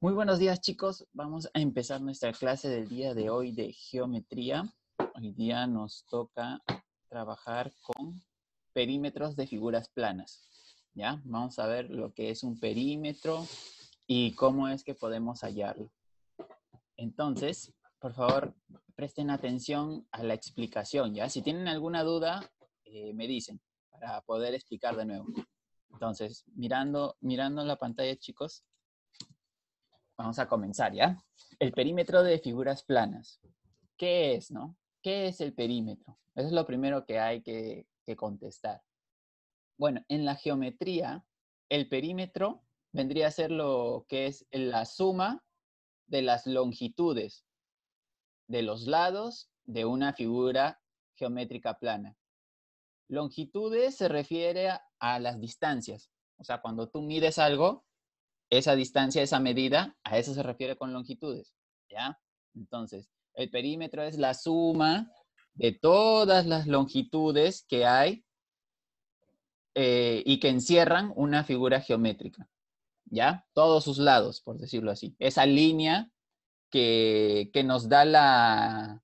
Muy buenos días chicos, vamos a empezar nuestra clase del día de hoy de geometría. Hoy día nos toca trabajar con perímetros de figuras planas. ¿Ya? Vamos a ver lo que es un perímetro y cómo es que podemos hallarlo. Entonces, por favor, presten atención a la explicación, ¿ya? Si tienen alguna duda, eh, me dicen para poder explicar de nuevo. Entonces, mirando, mirando la pantalla, chicos, vamos a comenzar, ¿ya? El perímetro de figuras planas. ¿Qué es, no? ¿Qué es el perímetro? Eso es lo primero que hay que, contestar. Bueno, en la geometría, el perímetro vendría a ser lo que es la suma de las longitudes de los lados de una figura geométrica plana. Longitudes se refiere a las distancias. O sea, cuando tú mides algo, esa distancia, esa medida, a eso se refiere con longitudes, ¿ya? Entonces, el perímetro es la suma de todas las longitudes que hay eh, y que encierran una figura geométrica, ¿ya? Todos sus lados, por decirlo así. Esa línea que, que nos da la,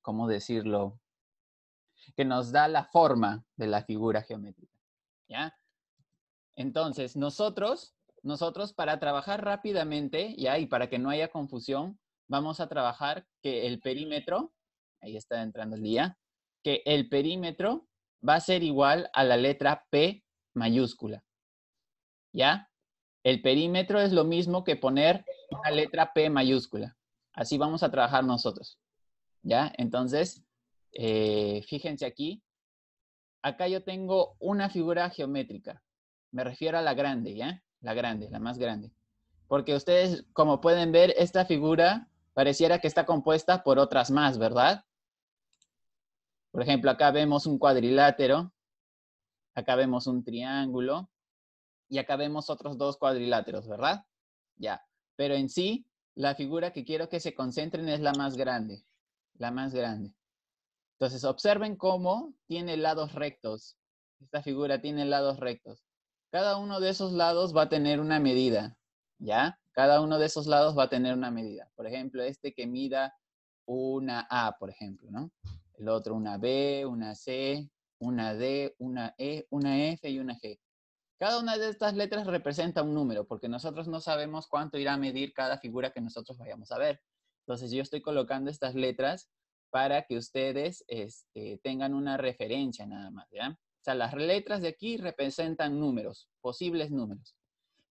¿cómo decirlo? Que nos da la forma de la figura geométrica, ¿ya? Entonces, nosotros nosotros para trabajar rápidamente, y para que no haya confusión, vamos a trabajar que el perímetro, ahí está entrando el día, que el perímetro va a ser igual a la letra P mayúscula. ¿Ya? El perímetro es lo mismo que poner la letra P mayúscula. Así vamos a trabajar nosotros. ¿Ya? Entonces, eh, fíjense aquí. Acá yo tengo una figura geométrica. Me refiero a la grande, ¿ya? la grande, la más grande. Porque ustedes, como pueden ver, esta figura pareciera que está compuesta por otras más, ¿verdad? Por ejemplo, acá vemos un cuadrilátero, acá vemos un triángulo y acá vemos otros dos cuadriláteros, ¿verdad? Ya, pero en sí, la figura que quiero que se concentren es la más grande, la más grande. Entonces, observen cómo tiene lados rectos. Esta figura tiene lados rectos. Cada uno de esos lados va a tener una medida, ¿ya? Cada uno de esos lados va a tener una medida. Por ejemplo, este que mida una A, por ejemplo, ¿no? El otro una B, una C, una D, una E, una F y una G. Cada una de estas letras representa un número, porque nosotros no sabemos cuánto irá a medir cada figura que nosotros vayamos a ver. Entonces yo estoy colocando estas letras para que ustedes este, tengan una referencia nada más, ¿ya? las letras de aquí representan números, posibles números.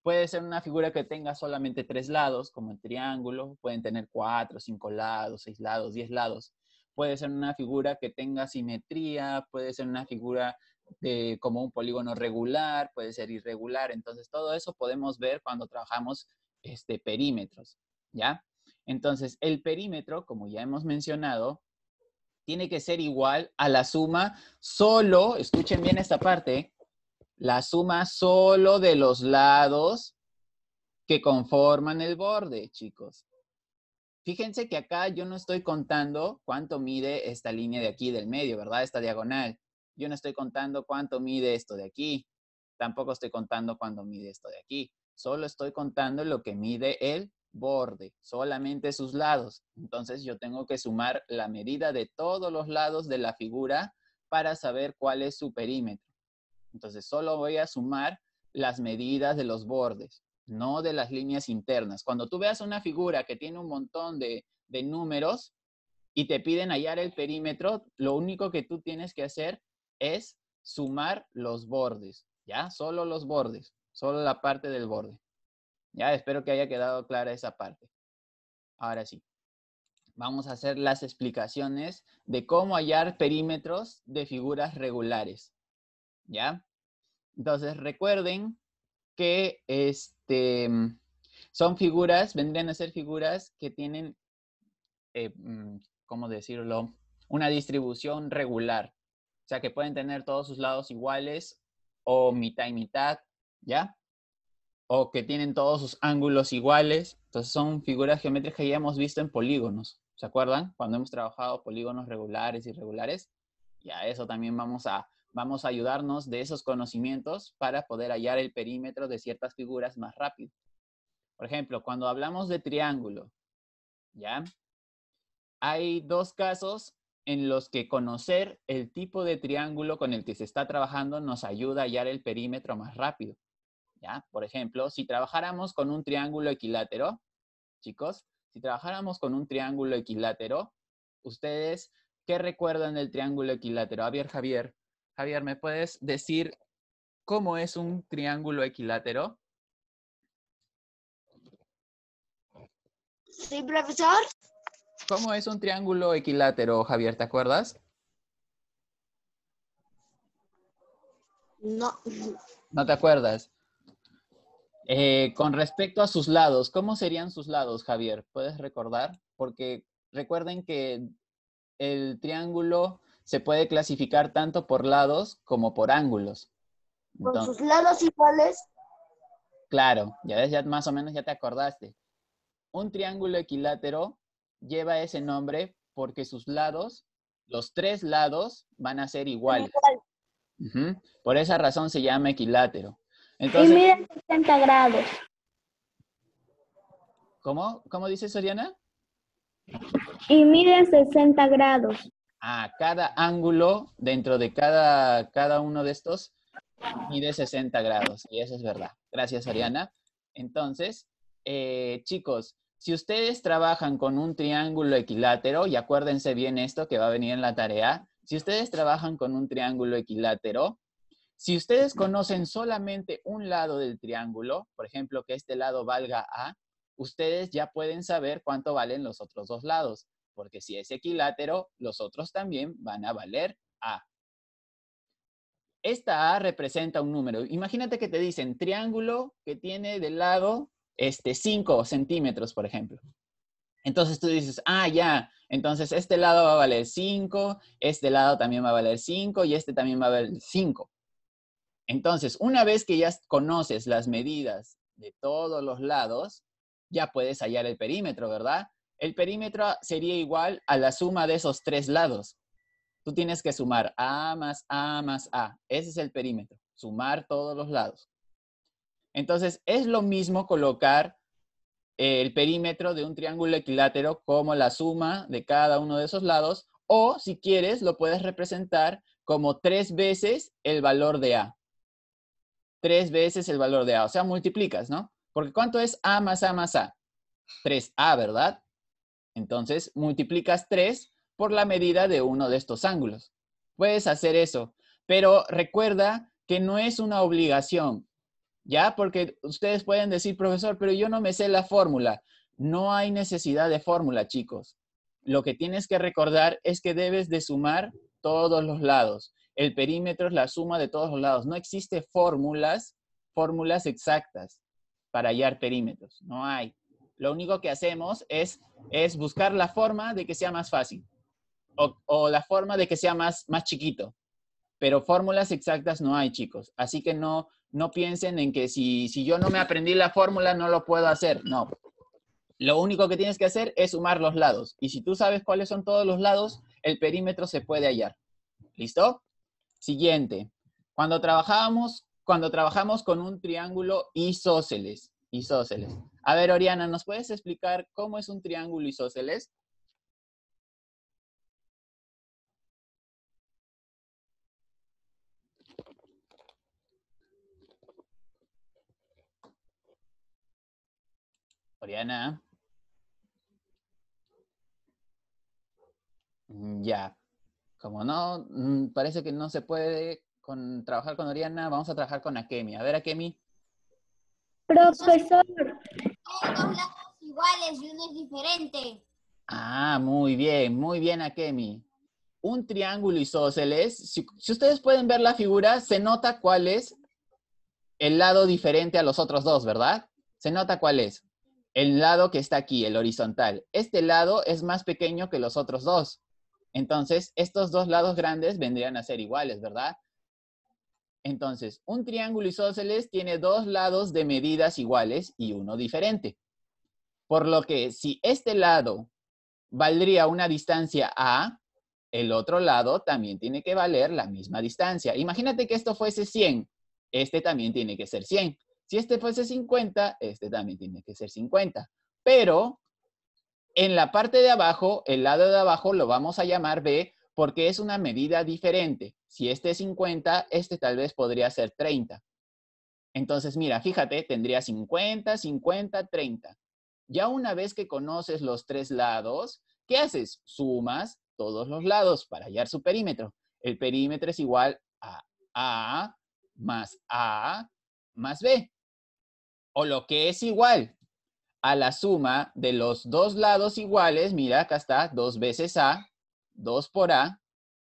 Puede ser una figura que tenga solamente tres lados, como el triángulo, pueden tener cuatro, cinco lados, seis lados, diez lados. Puede ser una figura que tenga simetría, puede ser una figura eh, como un polígono regular, puede ser irregular. Entonces, todo eso podemos ver cuando trabajamos este, perímetros, ¿ya? Entonces, el perímetro, como ya hemos mencionado, tiene que ser igual a la suma solo, escuchen bien esta parte, la suma solo de los lados que conforman el borde, chicos. Fíjense que acá yo no estoy contando cuánto mide esta línea de aquí del medio, ¿verdad? Esta diagonal. Yo no estoy contando cuánto mide esto de aquí. Tampoco estoy contando cuánto mide esto de aquí. Solo estoy contando lo que mide el borde, solamente sus lados. Entonces yo tengo que sumar la medida de todos los lados de la figura para saber cuál es su perímetro. Entonces solo voy a sumar las medidas de los bordes, no de las líneas internas. Cuando tú veas una figura que tiene un montón de, números y te piden hallar el perímetro, lo único que tú tienes que hacer es sumar los bordes, ¿ya? Solo los bordes, solo la parte del borde. Ya espero que haya quedado clara esa parte. Ahora sí, vamos a hacer las explicaciones de cómo hallar perímetros de figuras regulares. ¿Ya? Entonces recuerden que este, mm, son figuras, vendrían a ser figuras que tienen, eh, mm, ¿cómo decirlo? Una distribución regular. O sea, que pueden tener todos sus lados iguales o mitad y mitad, ¿ya? o que tienen todos sus ángulos iguales. Entonces son figuras geométricas que ya hemos visto en polígonos. ¿Se acuerdan? Cuando hemos trabajado polígonos regulares y irregulares. Y a eso también vamos a, vamos a ayudarnos de esos conocimientos para poder hallar el perímetro de ciertas figuras más rápido. Por ejemplo, cuando hablamos de triángulo, ¿ya? Hay dos casos en los que conocer el tipo de triángulo con el que se está trabajando nos ayuda a hallar el perímetro más rápido. Por ejemplo, si trabajáramos con un triángulo equilátero, chicos, si trabajáramos con un triángulo equilátero, ustedes, ¿qué recuerdan del triángulo equilátero? Javier, Javier, Javier, ¿me puedes decir cómo es un triángulo equilátero? Sí, profesor. ¿Cómo es un triángulo equilátero, Javier? ¿Te acuerdas? No. ¿No te acuerdas? Eh, con respecto a sus lados, ¿cómo serían sus lados, Javier? ¿Puedes recordar? Porque recuerden que el triángulo se puede clasificar tanto por lados como por ángulos. ¿Con sus lados iguales? Claro, ya ya más o menos ya te acordaste. Un triángulo equilátero lleva ese nombre porque sus lados, los tres lados, van a ser iguales. Por esa razón se llama equilátero y mide 60 grados. ¿Cómo? ¿Cómo dice Soriana? Y mide 60 grados. Ah, cada ángulo dentro de cada, cada uno de estos mide 60 grados. Y eso es verdad. Gracias, Soriana. Entonces, eh, chicos, si ustedes trabajan con un triángulo equilátero, y acuérdense bien esto que va a venir en la tarea, si ustedes trabajan con un triángulo equilátero, si ustedes conocen solamente un lado del triángulo, por ejemplo, que este lado valga A, ustedes ya pueden saber cuánto valen los otros dos lados, porque si es equilátero, los otros también van a valer A. Esta A representa un número. Imagínate que te dicen triángulo que tiene del lado este, 5 centímetros, por ejemplo. Entonces tú dices, ah, ya, entonces este lado va a valer 5, este lado también va a valer 5 y este también va a valer 5. Entonces, una vez que ya conoces las medidas de todos los lados, ya puedes hallar el perímetro, ¿verdad? El perímetro sería igual a la suma de esos tres lados. Tú tienes que sumar A más A más A. Ese es el perímetro. Sumar todos los lados. Entonces, es lo mismo colocar el perímetro de un triángulo equilátero como la suma de cada uno de esos lados, o si quieres, lo puedes representar como tres veces el valor de A tres veces el valor de A. O sea, multiplicas, ¿no? Porque ¿cuánto es A más A más A? 3A, ¿verdad? Entonces, multiplicas 3 por la medida de uno de estos ángulos. Puedes hacer eso, pero recuerda que no es una obligación, ¿ya? Porque ustedes pueden decir, profesor, pero yo no me sé la fórmula. No hay necesidad de fórmula, chicos. Lo que tienes que recordar es que debes de sumar todos los lados el perímetro es la suma de todos los lados. No existe fórmulas, fórmulas exactas para hallar perímetros. No hay. Lo único que hacemos es, es buscar la forma de que sea más fácil o, la forma de que sea más, más chiquito. Pero fórmulas exactas no hay, chicos. Así que no, no piensen en que si, si yo no me aprendí la fórmula no lo puedo hacer. No. Lo único que tienes que hacer es sumar los lados. Y si tú sabes cuáles son todos los lados, el perímetro se puede hallar. ¿Listo? Siguiente. Cuando trabajamos, cuando trabajamos con un triángulo isósceles, isósceles. A ver, Oriana, ¿nos puedes explicar cómo es un triángulo isósceles? Oriana. Ya como no, mm, parece que no se puede trabajar con Oriana, vamos a trabajar con Akemi. A ver, Akemi. Profesor. Hay dos lados iguales y uno es diferente. Ah, muy bien, muy bien, Akemi. Un triángulo isósceles, si ustedes pueden ver la figura, se nota cuál es el lado diferente a los otros dos, ¿verdad? Se nota cuál es. El lado que está aquí, el horizontal. Este lado es más pequeño que los otros dos. Entonces, estos dos lados grandes vendrían a ser iguales, ¿verdad? Entonces, un triángulo isósceles tiene dos lados de medidas iguales y uno diferente. Por lo que si este lado valdría una distancia A, el otro lado también tiene que valer la misma distancia. Imagínate que esto fuese 100, este también tiene que ser 100. Si este fuese 50, este también tiene que ser 50. Pero en la parte de abajo, el lado de abajo lo vamos a llamar B porque es una medida diferente. Si este es 50, este tal vez podría ser 30. Entonces, mira, fíjate, tendría 50, 50, 30. Ya una vez que conoces los tres lados, ¿qué haces? Sumas todos los lados para hallar su perímetro. El perímetro es igual a A más A más B. O lo que es igual, a la suma de los dos lados iguales, mira, acá está, dos veces A, 2 por A,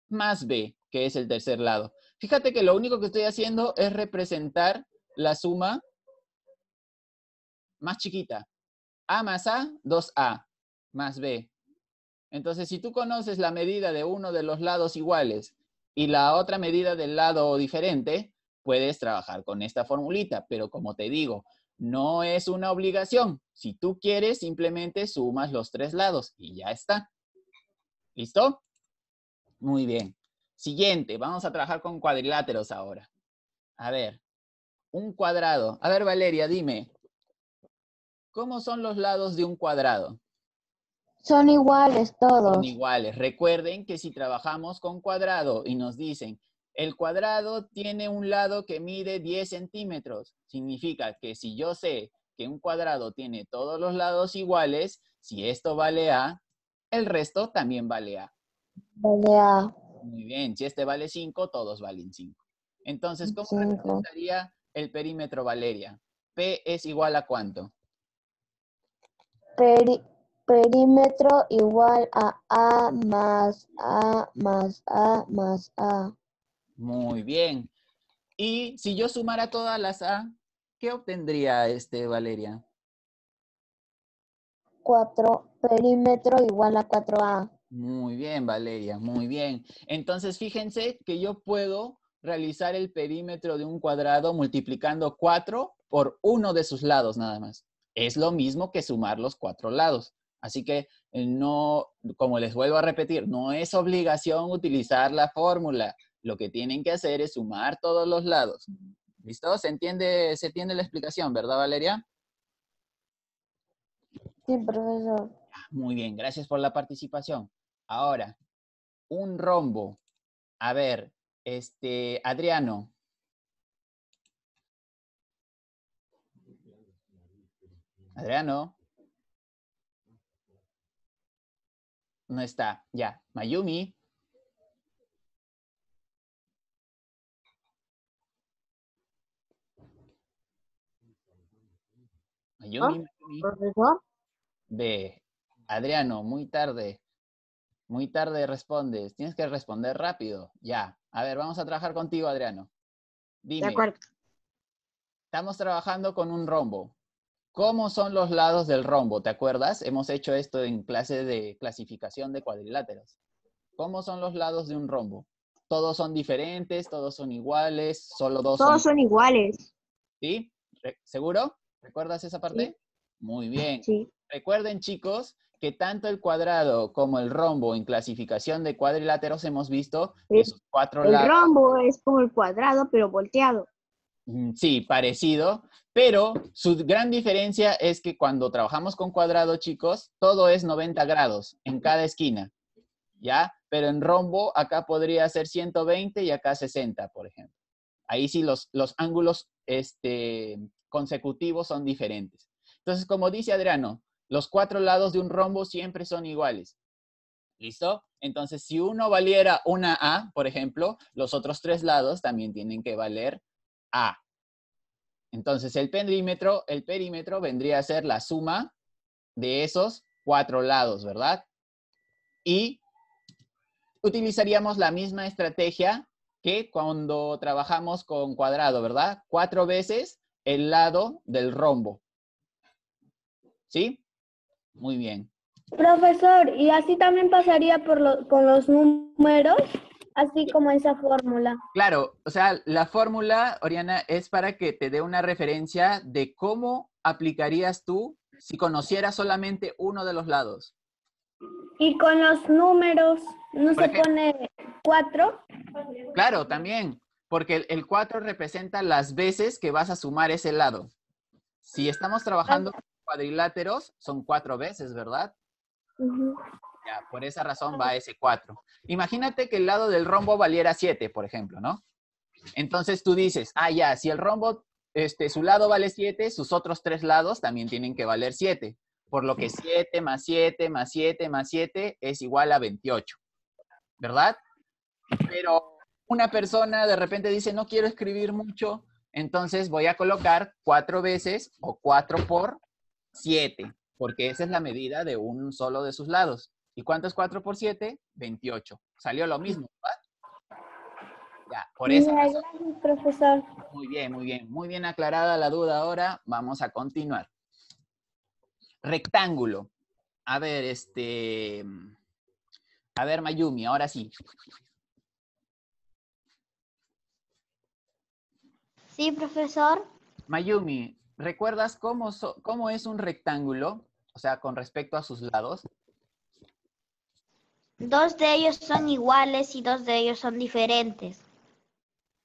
más B, que es el tercer lado. Fíjate que lo único que estoy haciendo es representar la suma más chiquita. A más A, 2A, más B. Entonces, si tú conoces la medida de uno de los lados iguales y la otra medida del lado diferente, puedes trabajar con esta formulita. Pero como te digo, no es una obligación. Si tú quieres, simplemente sumas los tres lados y ya está. ¿Listo? Muy bien. Siguiente, vamos a trabajar con cuadriláteros ahora. A ver, un cuadrado. A ver, Valeria, dime, ¿cómo son los lados de un cuadrado? Son iguales todos. Son iguales. Recuerden que si trabajamos con cuadrado y nos dicen el cuadrado tiene un lado que mide 10 centímetros. Significa que si yo sé que un cuadrado tiene todos los lados iguales, si esto vale A, el resto también vale A. Vale A. Muy bien, si este vale 5, todos valen 5. Entonces, ¿cómo representaría el perímetro, Valeria? P es igual a cuánto? perímetro igual a A más A más A más A. Muy bien. Y si yo sumara todas las A, ¿qué obtendría este, Valeria? Cuatro perímetro igual a 4A. Muy bien, Valeria, muy bien. Entonces, fíjense que yo puedo realizar el perímetro de un cuadrado multiplicando 4 por uno de sus lados nada más. Es lo mismo que sumar los cuatro lados. Así que eh, no, como les vuelvo a repetir, no es obligación utilizar la fórmula lo que tienen que hacer es sumar todos los lados. ¿Listo? ¿Se entiende, se la explicación, verdad, Valeria? Sí, profesor. Ah, muy bien, gracias por la participación. Ahora, un rombo. A ver, este, Adriano. Adriano. No está, ya. Mayumi. Ah, Adriano, muy tarde. Muy tarde respondes. Tienes que responder rápido. Ya. A ver, vamos a trabajar contigo, Adriano. Dime. Estamos trabajando con un rombo. ¿Cómo son los lados del rombo? ¿Te acuerdas? Hemos hecho esto en clase de clasificación de cuadriláteros. ¿Cómo son los lados de un rombo? ¿Todos son diferentes? ¿Todos son iguales? ¿Solo dos? Todos son iguales. ¿Sí? ¿Seguro? ¿Recuerdas esa parte? Muy bien. Recuerden, chicos, que tanto el cuadrado como el rombo en clasificación de cuadriláteros hemos visto esos cuatro lados. El rombo es como el cuadrado, pero volteado. Mm, sí, parecido, pero su gran diferencia es que cuando trabajamos con cuadrado, chicos, todo es 90 grados en cada esquina, ¿ya? Pero en rombo acá podría ser 120 y acá 60, por ejemplo. Ahí sí los, los ángulos este, consecutivos son diferentes. Entonces, como dice Adriano, los cuatro lados de un rombo siempre son iguales. ¿Listo? Entonces, si uno valiera una A, por ejemplo, los otros tres lados también tienen que valer A. Entonces, el perímetro, el perímetro vendría a ser la suma de esos cuatro lados, ¿verdad? Y utilizaríamos la misma estrategia que cuando trabajamos con cuadrado, ¿verdad? Cuatro veces el lado del rombo. ¿Sí? Muy bien. Profesor, ¿y así también pasaría por con los números? Así como esa fórmula. Claro, o sea, la fórmula, Oriana, es para que te dé una referencia de cómo aplicarías tú si conocieras solamente uno de los lados. Y con los números, ¿no se pone cuatro? Claro, también porque el 4 representa las veces que vas a sumar ese lado. Si estamos trabajando cuadriláteros, son cuatro veces, ¿verdad? por esa razón va ese 4. Imagínate que el lado del rombo valiera 7, por ejemplo, ¿no? Entonces tú dices, ah, ya, si el rombo, este, su lado vale 7, sus otros tres lados también tienen que valer 7. Por lo que 7 más 7 más 7 más 7 es igual a 28, ¿verdad? Pero una persona de repente dice, no quiero escribir mucho, entonces voy a colocar cuatro veces o cuatro por siete, porque esa es la medida de un solo de sus lados. ¿Y cuánto es 4 por siete? 28. Salió lo mismo, Ya, por eso. profesor. Muy bien, muy bien. Muy bien aclarada la duda ahora. Vamos a continuar. Rectángulo. A ver, este... A ver, Mayumi, ahora sí. Sí, profesor. Mayumi, ¿recuerdas cómo, es un rectángulo? O sea, con respecto a sus lados. Dos de ellos son iguales y dos de ellos son diferentes.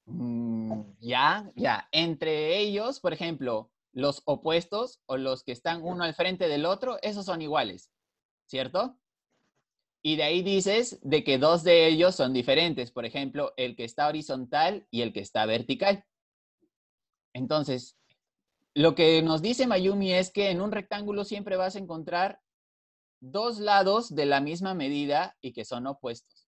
Mm, ya, ya. Entre ellos, por ejemplo, los opuestos o los que están uno al frente del otro, esos son iguales, ¿cierto? Y de ahí dices de que dos de ellos son diferentes, por ejemplo, el que está horizontal y el que está vertical. Entonces, lo que nos dice Mayumi es que en un rectángulo siempre vas a encontrar dos lados de la misma medida y que son opuestos.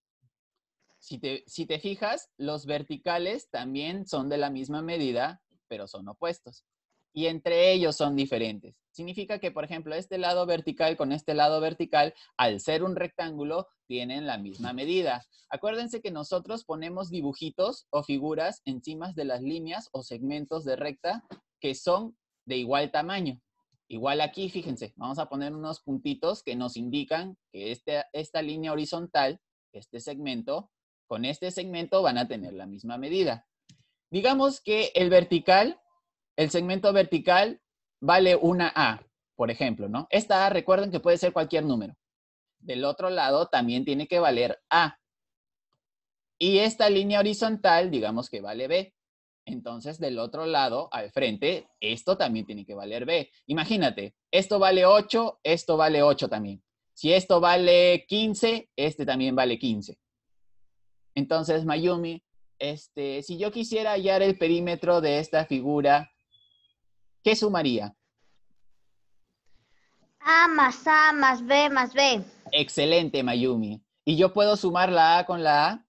Si te, si te fijas, los verticales también son de la misma medida, pero son opuestos y entre ellos son diferentes. Significa que, por ejemplo, este lado vertical con este lado vertical, al ser un rectángulo, tienen la misma medida. Acuérdense que nosotros ponemos dibujitos o figuras encima de las líneas o segmentos de recta que son de igual tamaño. Igual aquí, fíjense, vamos a poner unos puntitos que nos indican que este, esta línea horizontal, este segmento, con este segmento van a tener la misma medida. Digamos que el vertical el segmento vertical vale una A, por ejemplo, ¿no? Esta A, recuerden que puede ser cualquier número. Del otro lado también tiene que valer A. Y esta línea horizontal, digamos que vale B. Entonces, del otro lado, al frente, esto también tiene que valer B. Imagínate, esto vale 8, esto vale 8 también. Si esto vale 15, este también vale 15. Entonces, Mayumi, este, si yo quisiera hallar el perímetro de esta figura ¿Qué sumaría? A más A más B más B. Excelente, Mayumi. ¿Y yo puedo sumar la A con la A?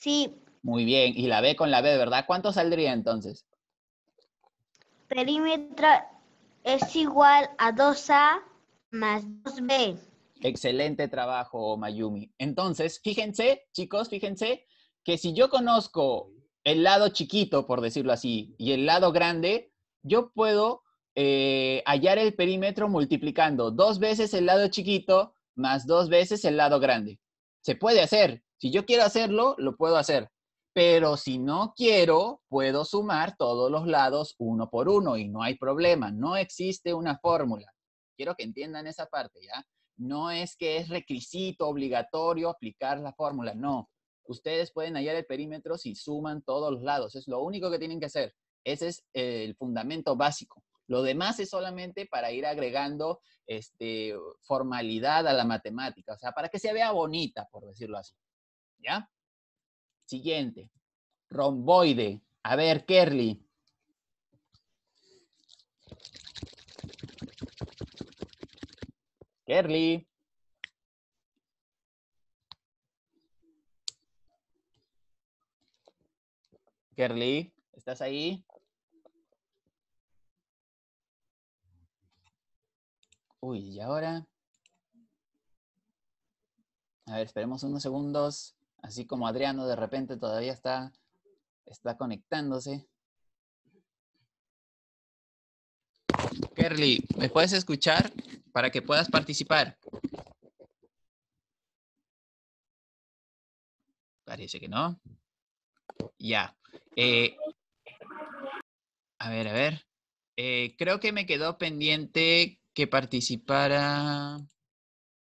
Sí. Muy bien. Y la B con la B, ¿verdad? ¿Cuánto saldría entonces? Perímetro es igual a 2A más 2B. Excelente trabajo, Mayumi. Entonces, fíjense, chicos, fíjense que si yo conozco el lado chiquito, por decirlo así, y el lado grande, yo puedo eh, hallar el perímetro multiplicando dos veces el lado chiquito más dos veces el lado grande. Se puede hacer. Si yo quiero hacerlo, lo puedo hacer. Pero si no quiero, puedo sumar todos los lados uno por uno y no hay problema. No existe una fórmula. Quiero que entiendan esa parte, ¿ya? No es que es requisito obligatorio aplicar la fórmula, no ustedes pueden hallar el perímetro si suman todos los lados. Es lo único que tienen que hacer. Ese es eh, el fundamento básico. Lo demás es solamente para ir agregando este, formalidad a la matemática, o sea, para que se vea bonita, por decirlo así. ¿Ya? Siguiente. Romboide. A ver, Kerly. Kerly. Kerly, ¿estás ahí? Uy, ¿y ahora? A ver, esperemos unos segundos. Así como Adriano de repente todavía está, está conectándose. Kerly, ¿me puedes escuchar para que puedas participar? Parece que no. Ya. Eh, a ver, a ver. Eh, creo que me quedó pendiente que participara.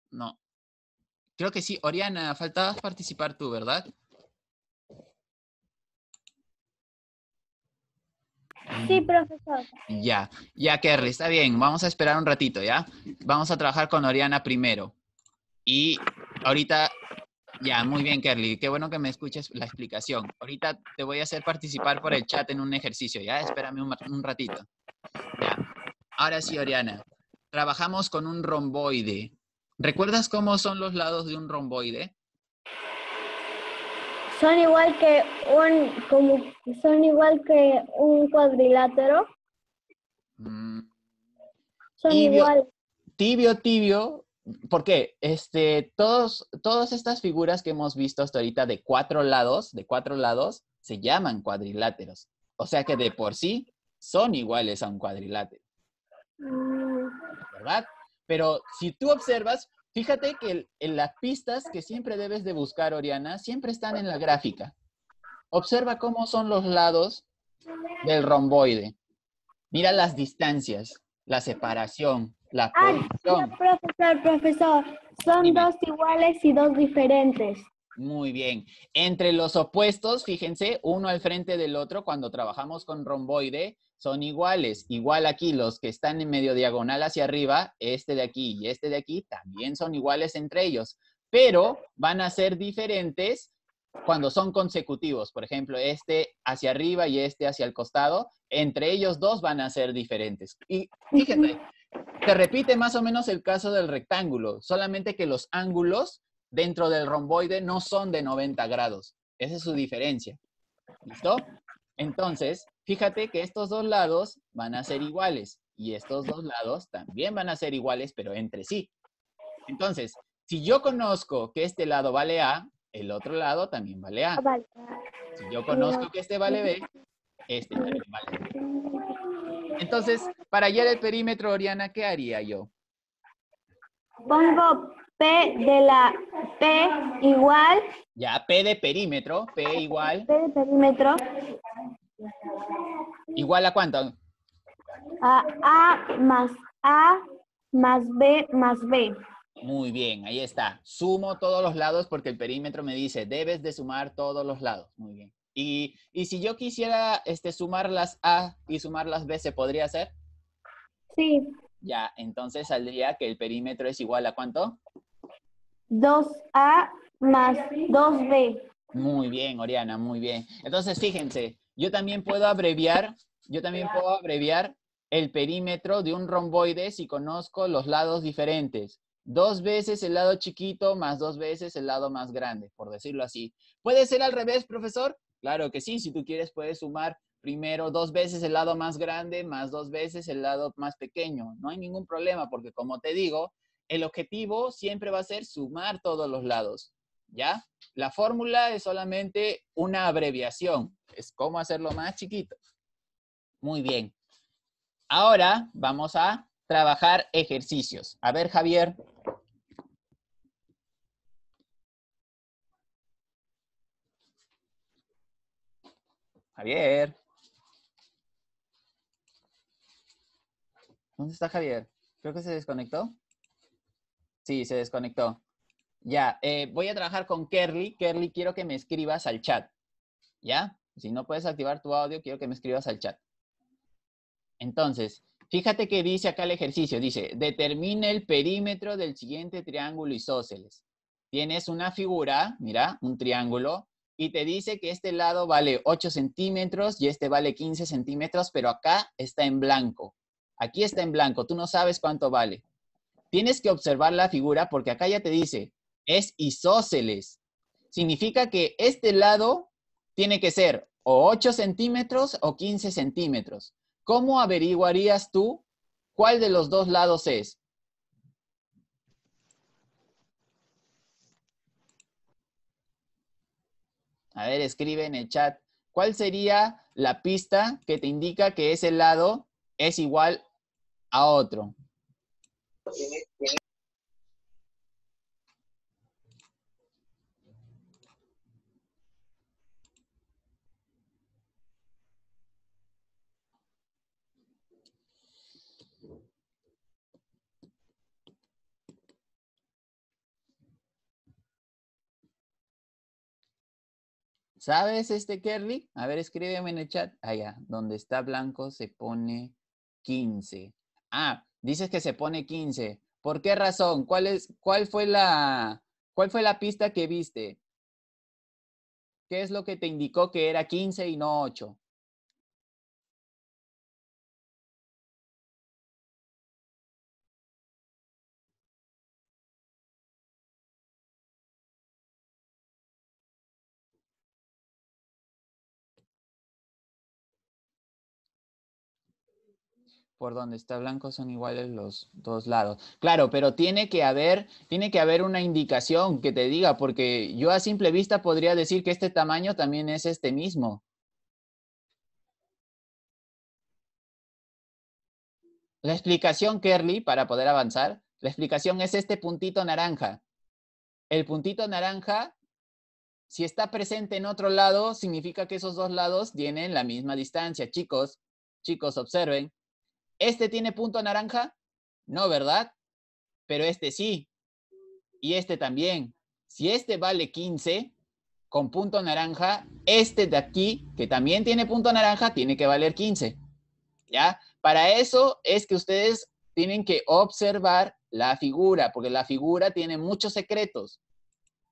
No. Creo que sí. Oriana, faltabas participar tú, ¿verdad? Sí, profesor. Ya, ya, Kerry, está bien. Vamos a esperar un ratito, ¿ya? Vamos a trabajar con Oriana primero. Y ahorita ya, muy bien, Kerly. Qué bueno que me escuches la explicación. Ahorita te voy a hacer participar por el chat en un ejercicio, ¿ya? Espérame un, ratito. Ahora sí, Oriana. Trabajamos con un romboide. ¿Recuerdas cómo son los lados de un romboide? Son igual que un, como, son igual que un cuadrilátero. Mm. Son igual. Tibio, tibio, porque Este, todos, todas estas figuras que hemos visto hasta ahorita de cuatro lados, de cuatro lados, se llaman cuadriláteros. O sea que de por sí son iguales a un cuadrilátero. Mm. ¿Verdad? Pero si tú observas, fíjate que en las pistas que siempre debes de buscar, Oriana, siempre están en la gráfica. Observa cómo son los lados del romboide. Mira las distancias, la separación, Ah, profesor, profesor, son dos iguales y dos diferentes. Muy bien. Entre los opuestos, fíjense, uno al frente del otro, cuando trabajamos con romboide, son iguales. Igual aquí, los que están en medio diagonal hacia arriba, este de aquí y este de aquí, también son iguales entre ellos. Pero van a ser diferentes cuando son consecutivos. Por ejemplo, este hacia arriba y este hacia el costado. Entre ellos dos van a ser diferentes. Y fíjense, se repite más o menos el caso del rectángulo, solamente que los ángulos dentro del romboide no son de 90 grados. Esa es su diferencia. ¿Listo? Entonces, fíjate que estos dos lados van a ser iguales y estos dos lados también van a ser iguales, pero entre sí. Entonces, si yo conozco que este lado vale A, el otro lado también vale A. Ah, si yo conozco que este vale B, este también vale B. Entonces, para hallar el perímetro, Oriana, ¿qué haría yo? Pongo P de la P igual. Ya, P de perímetro, P igual. P de perímetro. ¿Igual a cuánto? A A más A más B más B. Muy bien, ahí está. Sumo todos los lados porque el perímetro me dice, debes de sumar todos los lados. Muy bien. Y, si yo quisiera este, sumar las A y sumar las B, ¿se podría hacer? Sí. Ya, entonces saldría que el perímetro es igual a cuánto? 2A más 2B. Muy bien, Oriana, muy bien. Entonces, fíjense, yo también puedo abreviar, yo también puedo abreviar el perímetro de un romboide si conozco los lados diferentes. Dos veces el lado chiquito más dos veces el lado más grande, por decirlo así. ¿Puede ser al revés, profesor? Claro que sí, si tú quieres puedes sumar primero dos veces el lado más grande más dos veces el lado más pequeño. No hay ningún problema porque como te digo, el objetivo siempre va a ser sumar todos los lados. ¿Ya? La fórmula es solamente una abreviación. Es cómo hacerlo más chiquito. Muy bien. Ahora vamos a trabajar ejercicios. A ver, Javier, Javier. ¿Dónde está Javier? Creo que se desconectó. Sí, se desconectó. Ya, eh, voy a trabajar con Kerly. Kerly, quiero que me escribas al chat. ¿Ya? Si no puedes activar tu audio, quiero que me escribas al chat. Entonces, fíjate que dice acá el ejercicio. Dice, determina el perímetro del siguiente triángulo isósceles. Tienes una figura, mira, un triángulo y te dice que este lado vale 8 centímetros y este vale 15 centímetros, pero acá está en blanco. Aquí está en blanco, tú no sabes cuánto vale. Tienes que observar la figura porque acá ya te dice, es isósceles. Significa que este lado tiene que ser o 8 centímetros o 15 centímetros. ¿Cómo averiguarías tú cuál de los dos lados es? A ver, escribe en el chat. ¿Cuál sería la pista que te indica que ese lado es igual a otro? ¿Sabes este Kerly? A ver, escríbeme en el chat. Allá, donde está blanco se pone 15. Ah, dices que se pone 15. ¿Por qué razón? ¿Cuál, es, cuál, fue, la, cuál fue la pista que viste? ¿Qué es lo que te indicó que era 15 y no 8? por donde está blanco son iguales los dos lados. Claro, pero tiene que haber, tiene que haber una indicación que te diga, porque yo a simple vista podría decir que este tamaño también es este mismo. La explicación, Kerly, para poder avanzar, la explicación es este puntito naranja. El puntito naranja, si está presente en otro lado, significa que esos dos lados tienen la misma distancia. Chicos, chicos, observen ¿Este tiene punto naranja? No, ¿verdad? Pero este sí. Y este también. Si este vale 15 con punto naranja, este de aquí, que también tiene punto naranja, tiene que valer 15. ¿Ya? Para eso es que ustedes tienen que observar la figura, porque la figura tiene muchos secretos.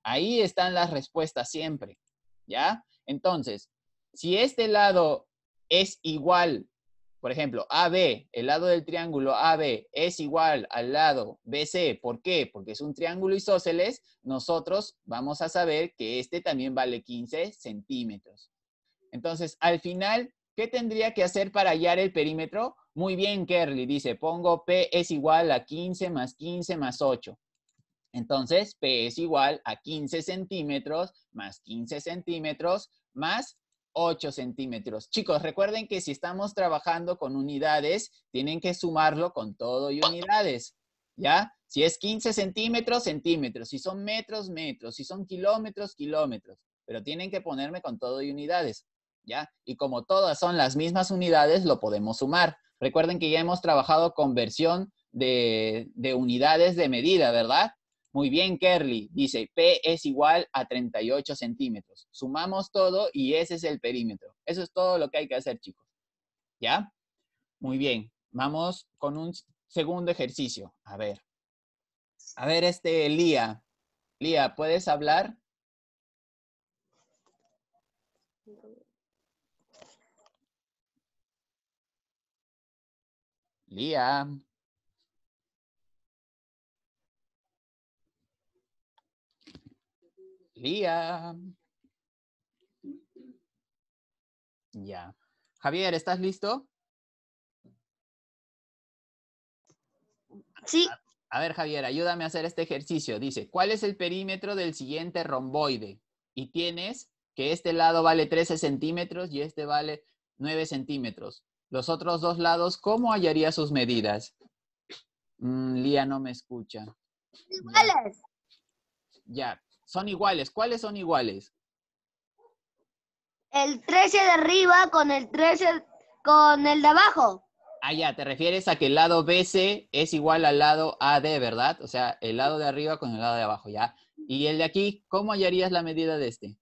Ahí están las respuestas siempre. ¿Ya? Entonces, si este lado es igual por ejemplo, AB, el lado del triángulo AB es igual al lado BC. ¿Por qué? Porque es un triángulo isósceles. Nosotros vamos a saber que este también vale 15 centímetros. Entonces, al final, ¿qué tendría que hacer para hallar el perímetro? Muy bien, Kerly dice, pongo P es igual a 15 más 15 más 8. Entonces, P es igual a 15 centímetros más 15 centímetros más 8 centímetros. Chicos, recuerden que si estamos trabajando con unidades, tienen que sumarlo con todo y unidades, ¿ya? Si es 15 centímetros, centímetros. Si son metros, metros. Si son kilómetros, kilómetros. Pero tienen que ponerme con todo y unidades, ¿ya? Y como todas son las mismas unidades, lo podemos sumar. Recuerden que ya hemos trabajado conversión de, de unidades de medida, ¿verdad? Muy bien, Kerly. Dice, P es igual a 38 centímetros. Sumamos todo y ese es el perímetro. Eso es todo lo que hay que hacer, chicos. ¿Ya? Muy bien. Vamos con un segundo ejercicio. A ver. A ver, este, Lía. Lía, ¿puedes hablar? Lía. Lía. Ya. Javier, ¿estás listo? Sí. A, ver, Javier, ayúdame a hacer este ejercicio. Dice, ¿cuál es el perímetro del siguiente romboide? Y tienes que este lado vale 13 centímetros y este vale 9 centímetros. Los otros dos lados, ¿cómo hallaría sus medidas? Mm, Lía no me escucha. Iguales. Ya son iguales. ¿Cuáles son iguales? El 13 de arriba con el 13 con el de abajo. Ah, ya, te refieres a que el lado BC es igual al lado AD, ¿verdad? O sea, el lado de arriba con el lado de abajo, ya. Y el de aquí, ¿cómo hallarías la medida de este?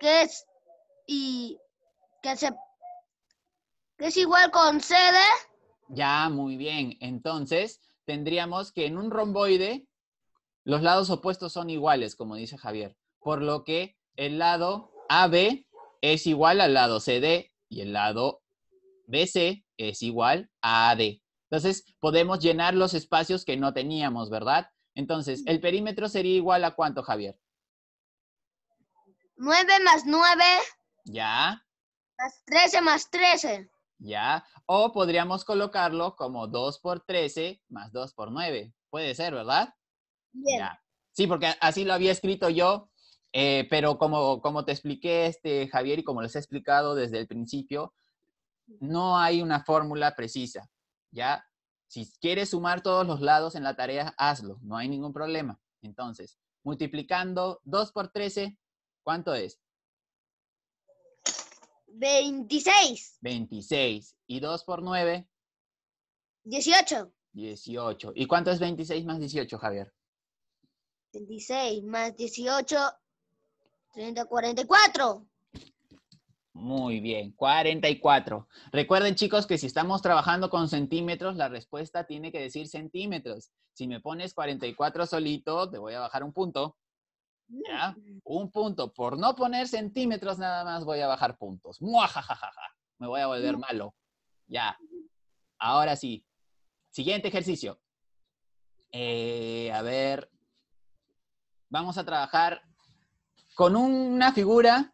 Que es y que se es igual con CD. Ya, muy bien. Entonces, tendríamos que en un romboide los lados opuestos son iguales, como dice Javier, por lo que el lado AB es igual al lado CD y el lado BC es igual a AD. Entonces, podemos llenar los espacios que no teníamos, ¿verdad? Entonces, ¿el perímetro sería igual a cuánto, Javier? 9 más 9. Ya. Más 13 más 13. Ya. O podríamos colocarlo como 2 por 13 más 2 por 9. Puede ser, ¿verdad? Sí, porque así lo había escrito yo, eh, pero como, como te expliqué, este, Javier, y como les he explicado desde el principio, no hay una fórmula precisa, ¿ya? Si quieres sumar todos los lados en la tarea, hazlo, no hay ningún problema. Entonces, multiplicando 2 por 13, ¿cuánto es? 26. 26. ¿Y 2 por 9? 18. 18. ¿Y cuánto es 26 más 18, Javier? 36 más 18, 30, 44. Muy bien, 44. Recuerden chicos que si estamos trabajando con centímetros, la respuesta tiene que decir centímetros. Si me pones 44 solito, te voy a bajar un punto. ¿Ya? Un punto. Por no poner centímetros nada más voy a bajar puntos. ¡Muajajaja! Me voy a volver malo. Ya. Ahora sí. Siguiente ejercicio. Eh, a ver, vamos a trabajar con una figura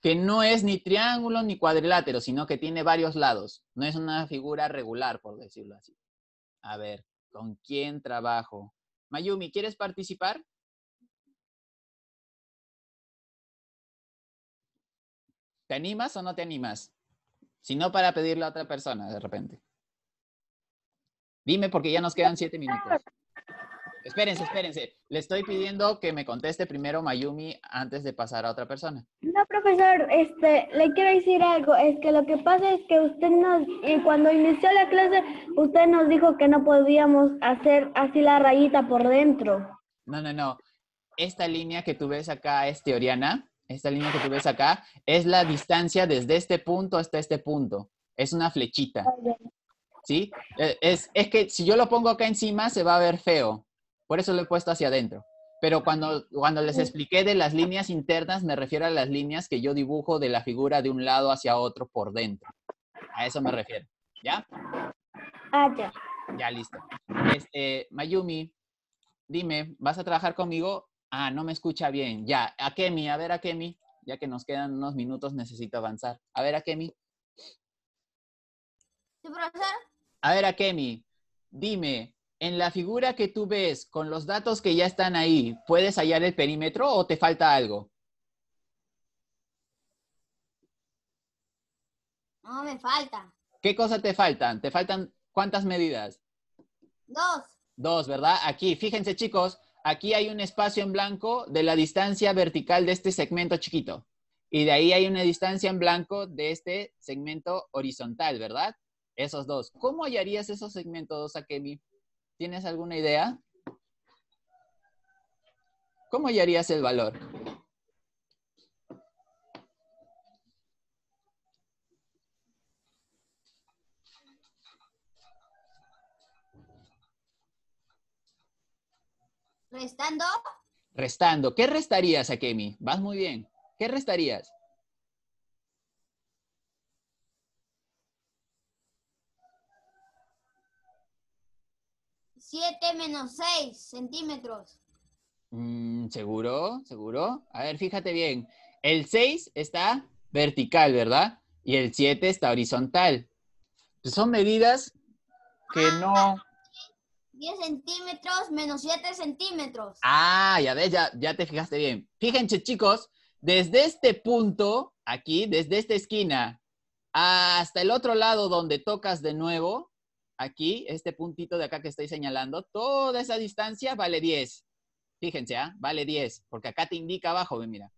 que no es ni triángulo ni cuadrilátero, sino que tiene varios lados. No es una figura regular, por decirlo así. A ver, ¿con quién trabajo? Mayumi, ¿quieres participar? ¿Te animas o no te animas? Si no, para pedirle a otra persona de repente. Dime porque ya nos quedan siete minutos. Espérense, espérense. Le estoy pidiendo que me conteste primero Mayumi antes de pasar a otra persona. No, profesor, este, le quiero decir algo. Es que lo que pasa es que usted nos, y eh, cuando inició la clase, usted nos dijo que no podíamos hacer así la rayita por dentro. No, no, no. Esta línea que tú ves acá es teoriana. Esta línea que tú ves acá es la distancia desde este punto hasta este punto. Es una flechita. ¿sí? Eh, es, es, que si yo lo pongo acá encima se va a ver feo. Por eso lo he puesto hacia adentro. Pero cuando, cuando les expliqué de las líneas internas, me refiero a las líneas que yo dibujo de la figura de un lado hacia otro por dentro. A eso me refiero. ¿Ya? Ah, ya. Ya, listo. Este, Mayumi, dime, ¿vas a trabajar conmigo? Ah, no me escucha bien. Ya, Akemi, a ver, Akemi, ya que nos quedan unos minutos, necesito avanzar. A ver, Akemi. puede profesor. A ver, Akemi, dime, en la figura que tú ves, con los datos que ya están ahí, ¿puedes hallar el perímetro o te falta algo? No, me falta. ¿Qué cosa te faltan? ¿Te faltan cuántas medidas? Dos. Dos, ¿verdad? Aquí, fíjense chicos, aquí hay un espacio en blanco de la distancia vertical de este segmento chiquito. Y de ahí hay una distancia en blanco de este segmento horizontal, ¿verdad? Esos dos. ¿Cómo hallarías esos segmentos, Akemi? ¿Tienes alguna idea? ¿Cómo hallarías el valor? Restando. Restando. ¿Qué restarías, Akemi? Vas muy bien. ¿Qué restarías? 7 menos 6 centímetros. Mm, ¿Seguro? ¿Seguro? A ver, fíjate bien. El 6 está vertical, ¿verdad? Y el 7 está horizontal. son medidas que ah, no... 10 centímetros menos 7 centímetros. Ah, ya ves, ya, ya te fijaste bien. Fíjense, chicos, desde este punto, aquí, desde esta esquina, hasta el otro lado donde tocas de nuevo, aquí, este puntito de acá que estoy señalando, toda esa distancia vale 10. Fíjense, ¿ah? vale 10, porque acá te indica abajo, mira.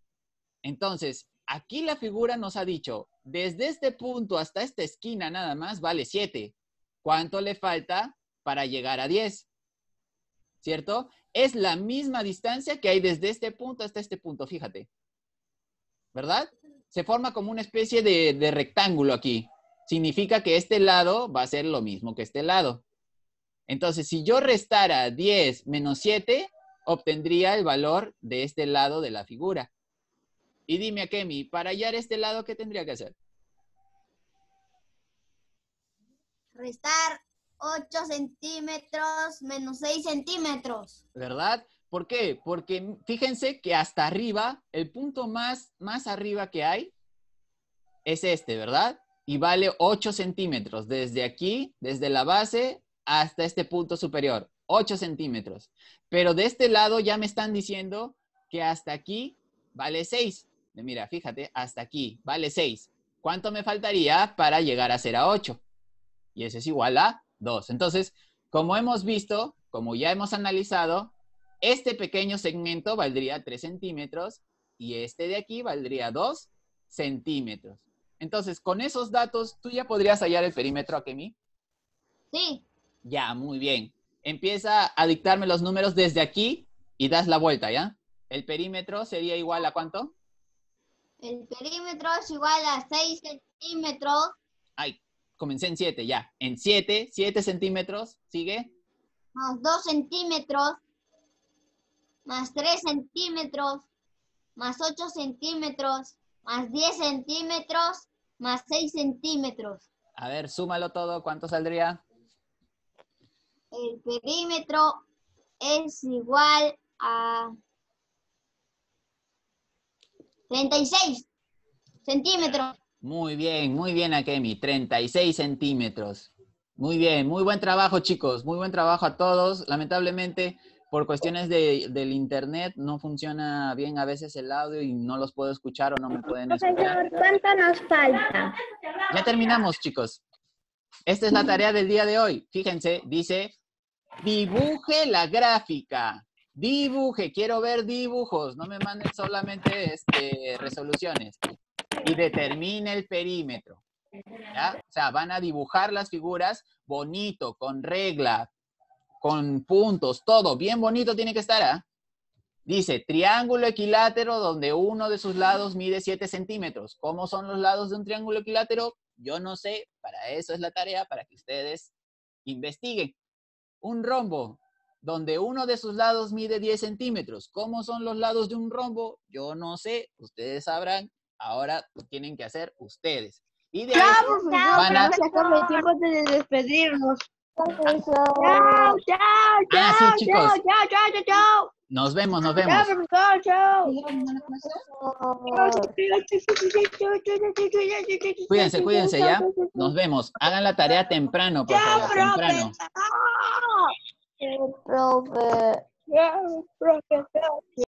Entonces, aquí la figura nos ha dicho, desde este punto hasta esta esquina nada más vale 7. ¿Cuánto le falta para llegar a 10? ¿Cierto? Es la misma distancia que hay desde este punto hasta este punto, fíjate. ¿Verdad? Se forma como una especie de rectángulo aquí significa que este lado va a ser lo mismo que este lado. Entonces, si yo restara 10 menos 7, obtendría el valor de este lado de la figura. Y dime, Akemi, para hallar este lado, ¿qué tendría que hacer? Restar 8 centímetros menos 6 centímetros. ¿Verdad? ¿Por qué? Porque fíjense que hasta arriba, el punto más, más arriba que hay es este, ¿verdad? y vale 8 centímetros desde aquí, desde la base hasta este punto superior, 8 centímetros. Pero de este lado ya me están diciendo que hasta aquí vale 6. Mira, fíjate, hasta aquí vale 6. ¿Cuánto me faltaría para llegar a ser a 8? Y eso es igual a 2. Entonces, como hemos visto, como ya hemos analizado, este pequeño segmento valdría 3 centímetros y este de aquí valdría 2 centímetros. Entonces, con esos datos, ¿tú ya podrías hallar el perímetro, Akemi? Sí. Ya, muy bien. Empieza a dictarme los números desde aquí y das la vuelta, ¿ya? ¿El perímetro sería igual a cuánto? El perímetro es igual a 6 centímetros. Ay, comencé en 7, ya. En 7, 7 centímetros, ¿sigue? Más 2 centímetros, más 3 centímetros, más 8 centímetros, más 10 centímetros, más 6 centímetros. A ver, súmalo todo, ¿cuánto saldría? El perímetro es igual a 36 centímetros. Muy bien, muy bien, Akemi, 36 centímetros. Muy bien, muy buen trabajo, chicos, muy buen trabajo a todos. Lamentablemente, por cuestiones de, del internet no funciona bien a veces el audio y no los puedo escuchar o no me pueden escuchar. Señor, ¿cuánto nos falta? Ya terminamos, chicos. Esta es la tarea del día de hoy. Fíjense, dice, dibuje la gráfica. Dibuje, quiero ver dibujos, no me manden solamente este, resoluciones. Y determine el perímetro. O sea, van a dibujar las figuras bonito, con regla, con puntos, todo bien bonito tiene que estar. ¿ah? Dice, triángulo equilátero donde uno de sus lados mide 7 centímetros. ¿Cómo son los lados de un triángulo equilátero? Yo no sé, para eso es la tarea, para que ustedes investiguen. Un rombo donde uno de sus lados mide 10 centímetros. ¿Cómo son los lados de un rombo? Yo no sé, ustedes sabrán. Ahora tienen que hacer ustedes. Y de ahí van a... tiempo de despedirnos. Chao, chao, ah, sí, chicos. Chao, chao, chao, chao. Nos vemos, nos vemos. Chao, profesor, Cuídense, cuídense ya. Nos vemos. Hagan la tarea temprano, por favor, temprano. profe.